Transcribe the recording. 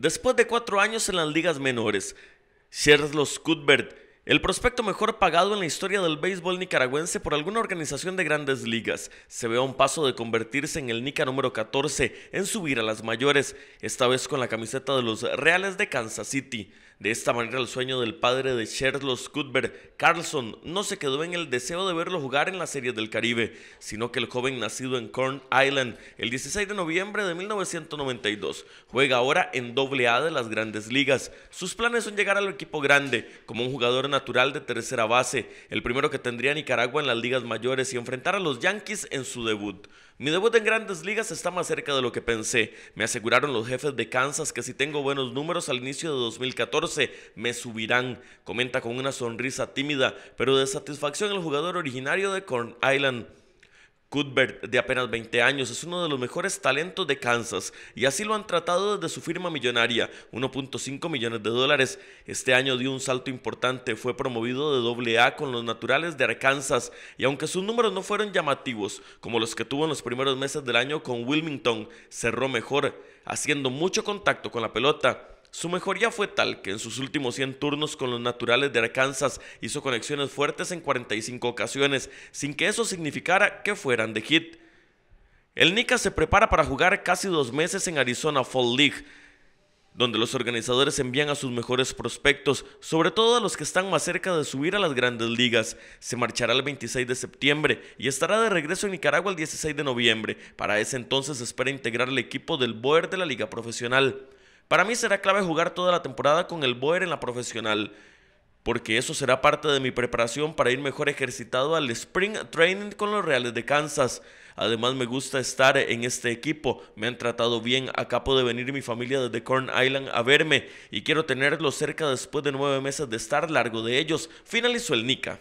Después de cuatro años en las ligas menores, Charles Cuthbert, el prospecto mejor pagado en la historia del béisbol nicaragüense por alguna organización de grandes ligas, se ve a un paso de convertirse en el Nica número 14 en subir a las mayores, esta vez con la camiseta de los Reales de Kansas City. De esta manera el sueño del padre de Sherlock Cuthbert, Carlson, no se quedó en el deseo de verlo jugar en la Serie del Caribe, sino que el joven nacido en Corn Island el 16 de noviembre de 1992 juega ahora en doble A de las grandes ligas. Sus planes son llegar al equipo grande como un jugador natural de tercera base, el primero que tendría Nicaragua en las ligas mayores y enfrentar a los Yankees en su debut. Mi debut en grandes ligas está más cerca de lo que pensé. Me aseguraron los jefes de Kansas que si tengo buenos números al inicio de 2014, me subirán, comenta con una sonrisa tímida pero de satisfacción el jugador originario de Corn Island. Cuthbert, de apenas 20 años, es uno de los mejores talentos de Kansas y así lo han tratado desde su firma millonaria, 1.5 millones de dólares. Este año dio un salto importante, fue promovido de AA con los naturales de Arkansas y aunque sus números no fueron llamativos, como los que tuvo en los primeros meses del año con Wilmington, cerró mejor, haciendo mucho contacto con la pelota. Su mejoría fue tal que en sus últimos 100 turnos con los naturales de Arkansas hizo conexiones fuertes en 45 ocasiones, sin que eso significara que fueran de hit. El Nica se prepara para jugar casi dos meses en Arizona Fall League, donde los organizadores envían a sus mejores prospectos, sobre todo a los que están más cerca de subir a las grandes ligas. Se marchará el 26 de septiembre y estará de regreso en Nicaragua el 16 de noviembre. Para ese entonces espera integrar el equipo del Boer de la Liga Profesional. Para mí será clave jugar toda la temporada con el Boer en la profesional, porque eso será parte de mi preparación para ir mejor ejercitado al Spring Training con los Reales de Kansas. Además me gusta estar en este equipo, me han tratado bien, acá de venir mi familia desde Corn Island a verme y quiero tenerlos cerca después de nueve meses de estar largo de ellos, finalizó el Nica.